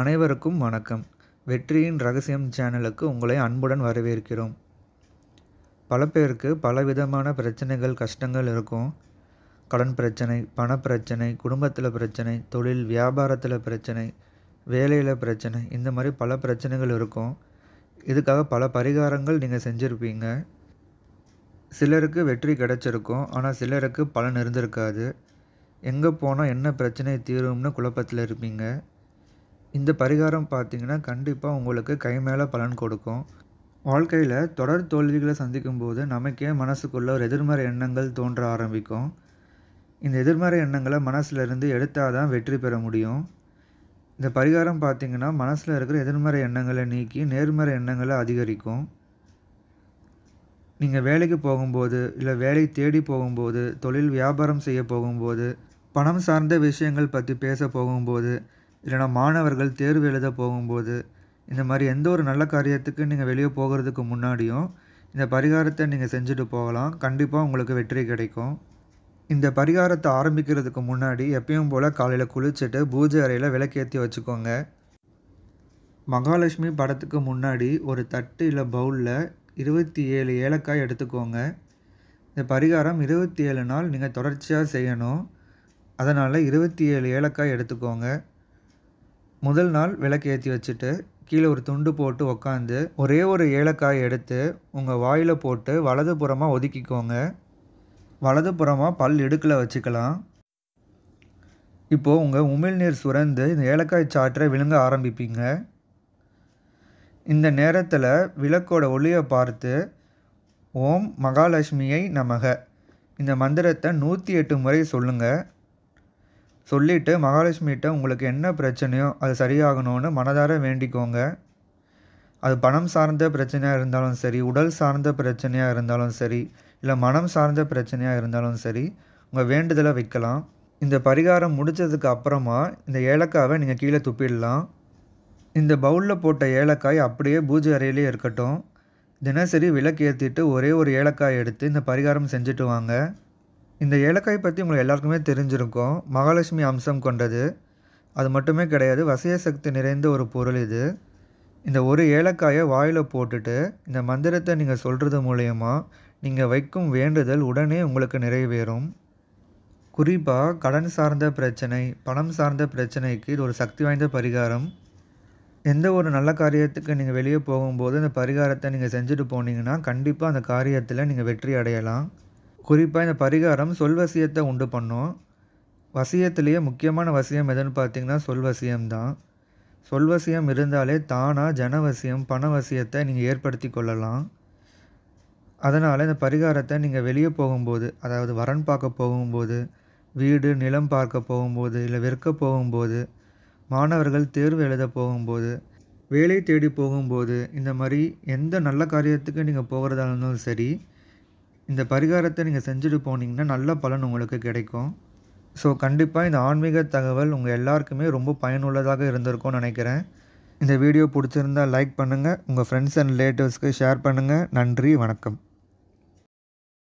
அனைவருக்கும் வணக்கம் வெற்றியின் ரகசியம் சேனலுக்கு உங்களை அன்புடன் வரவேற்கிறோம் பல பேருக்கு பலவிதமான பிரச்சனைகள் கஷ்டங்கள் இருக்கும் கடன் பிரச்சனை பணப்பிரச்சனை குடும்பத்தில் பிரச்சனை தொழில் வியாபாரத்தில் பிரச்சனை வேலையில் பிரச்சனை இந்த மாதிரி பல பிரச்சனைகள் இருக்கும் இதுக்காக பல பரிகாரங்கள் நீங்கள் செஞ்சுருப்பீங்க சிலருக்கு வெற்றி கிடச்சிருக்கும் ஆனால் சிலருக்கு பலன் இருந்திருக்காது எங்கே போனால் என்ன பிரச்சனை தீரும்னு குழப்பத்தில் இருப்பீங்க இந்த பரிகாரம் பார்த்தீங்கன்னா கண்டிப்பாக உங்களுக்கு கை மேலே பலன் கொடுக்கும் வாழ்க்கையில் தொடர் தோல்விகளை சந்திக்கும் போது நமக்கே மனசுக்குள்ளே ஒரு எதிர்மறை எண்ணங்கள் தோன்ற ஆரம்பிக்கும் இந்த எதிர்மறை எண்ணங்களை மனசுலேருந்து எடுத்தால் தான் வெற்றி பெற முடியும் இந்த பரிகாரம் பார்த்திங்கன்னா மனசில் இருக்கிற எதிர்மறை எண்ணங்களை நீக்கி நேர்மறை எண்ணங்களை அதிகரிக்கும் நீங்கள் வேலைக்கு போகும்போது இல்லை வேலை தேடி போகும்போது தொழில் வியாபாரம் செய்ய போகும்போது பணம் சார்ந்த விஷயங்கள் பற்றி பேச போகும்போது இல்லைனா மாணவர்கள் தேர்வு எழுத போகும்போது இந்த மாதிரி எந்த ஒரு நல்ல காரியத்துக்கு நீங்கள் வெளியே போகிறதுக்கு முன்னாடியும் இந்த பரிகாரத்தை நீங்கள் செஞ்சுட்டு போகலாம் கண்டிப்பாக உங்களுக்கு வெற்றி கிடைக்கும் இந்த பரிகாரத்தை ஆரம்பிக்கிறதுக்கு முன்னாடி எப்பயும் போல் காலையில் குளிச்சுட்டு பூஜை அறையில் விளக்கேற்றி வச்சுக்கோங்க மகாலட்சுமி படத்துக்கு முன்னாடி ஒரு தட்டு இல்லை பவுலில் இருபத்தி ஏழு ஏலக்காய் எடுத்துக்கோங்க இந்த பரிகாரம் இருபத்தி ஏழு நாள் நீங்கள் தொடர்ச்சியாக செய்யணும் அதனால் இருபத்தி ஏழு ஏலக்காய் எடுத்துக்கோங்க முதல் நாள் விளக்கு ஏற்றி வச்சுட்டு கீழே ஒரு துண்டு போட்டு உக்காந்து ஒரே ஒரு ஏலக்காய் எடுத்து உங்கள் வாயில் போட்டு வலது புறமாக ஒதுக்கிக்கோங்க வலது புறமாக பல் இடுக்கில் வச்சுக்கலாம் இப்போது உங்கள் உமிழ்நீர் சுரந்து இந்த ஏலக்காய் சாற்றை விழுங்க ஆரம்பிப்பீங்க இந்த நேரத்தில் விளக்கோட ஒளியை பார்த்து ஓம் மகாலட்சுமியை நமக இந்த மந்திரத்தை நூற்றி எட்டு முறை சொல்லுங்கள் சொல்லிவிட்டு மகாலட்சுமிகிட்ட உங்களுக்கு என்ன பிரச்சனையோ அது சரியாகணும்னு மனதார வேண்டிக்கோங்க அது பணம் சார்ந்த பிரச்சனையாக இருந்தாலும் சரி உடல் சார்ந்த பிரச்சனையாக இருந்தாலும் சரி இல்லை மனம் சார்ந்த பிரச்சனையாக இருந்தாலும் சரி உங்கள் வேண்டுதலை வைக்கலாம் இந்த பரிகாரம் முடித்ததுக்கு அப்புறமா இந்த ஏலக்காவை நீங்கள் கீழே துப்பிடலாம் இந்த பவுலில் போட்ட ஏலக்காய் அப்படியே பூஜை அறையிலே இருக்கட்டும் தினசரி விளக்கு ஏற்றிட்டு ஒரே ஒரு ஏலக்காய் எடுத்து இந்த பரிகாரம் செஞ்சுட்டு வாங்க இந்த ஏலக்காய் பற்றி உங்களுக்கு எல்லாருக்குமே தெரிஞ்சிருக்கும் மகாலட்சுமி அம்சம் கொண்டது அது மட்டுமே கிடையாது வசிய சக்தி நிறைந்த ஒரு பொருள் இது இந்த ஒரு ஏலக்காயை வாயில் போட்டுட்டு இந்த மந்திரத்தை நீங்கள் சொல்கிறது மூலயமா நீங்கள் வைக்கும் வேண்டுதல் உடனே உங்களுக்கு நிறைவேறும் குறிப்பாக கடன் சார்ந்த பிரச்சனை பணம் சார்ந்த பிரச்சனைக்கு இது ஒரு சக்தி வாய்ந்த பரிகாரம் எந்த ஒரு நல்ல காரியத்துக்கு நீங்கள் வெளியே போகும்போது இந்த பரிகாரத்தை நீங்கள் செஞ்சுட்டு போனீங்கன்னா கண்டிப்பாக அந்த காரியத்தில் நீங்கள் வெற்றி அடையலாம் குறிப்பாக இந்த பரிகாரம் சொல் வசியத்தை உண்டு பண்ணும் வசியத்திலேயே முக்கியமான வசியம் எதுன்னு பார்த்தீங்கன்னா சொல்வசியம் தான் சொல்வசியம் இருந்தாலே தானாக ஜனவசியம் பணவசியத்தை நீங்கள் ஏற்படுத்தி கொள்ளலாம் அதனால் இந்த பரிகாரத்தை நீங்கள் வெளியே போகும்போது அதாவது வரன் பார்க்க போகும்போது வீடு நிலம் பார்க்க போகும்போது இல்லை விற்க போகும்போது மாணவர்கள் தேர்வு எழுத போகும்போது வேலை தேடி போகும்போது இந்த மாதிரி எந்த நல்ல காரியத்துக்கு நீங்கள் போகிறதா இருந்தாலும் சரி இந்த பரிகாரத்தை நீங்கள் செஞ்சுட்டு போனீங்கன்னா நல்ல பலன் உங்களுக்கு கிடைக்கும் ஸோ கண்டிப்பாக இந்த ஆன்மீக தகவல் உங்கள் எல்லாருக்குமே ரொம்ப பயனுள்ளதாக இருந்திருக்கும்னு நினைக்கிறேன் இந்த வீடியோ பிடிச்சிருந்தால் லைக் பண்ணுங்கள் உங்கள் ஃப்ரெண்ட்ஸ் அண்ட் ரிலேட்டிவ்ஸ்க்கு ஷேர் பண்ணுங்கள் நன்றி வணக்கம்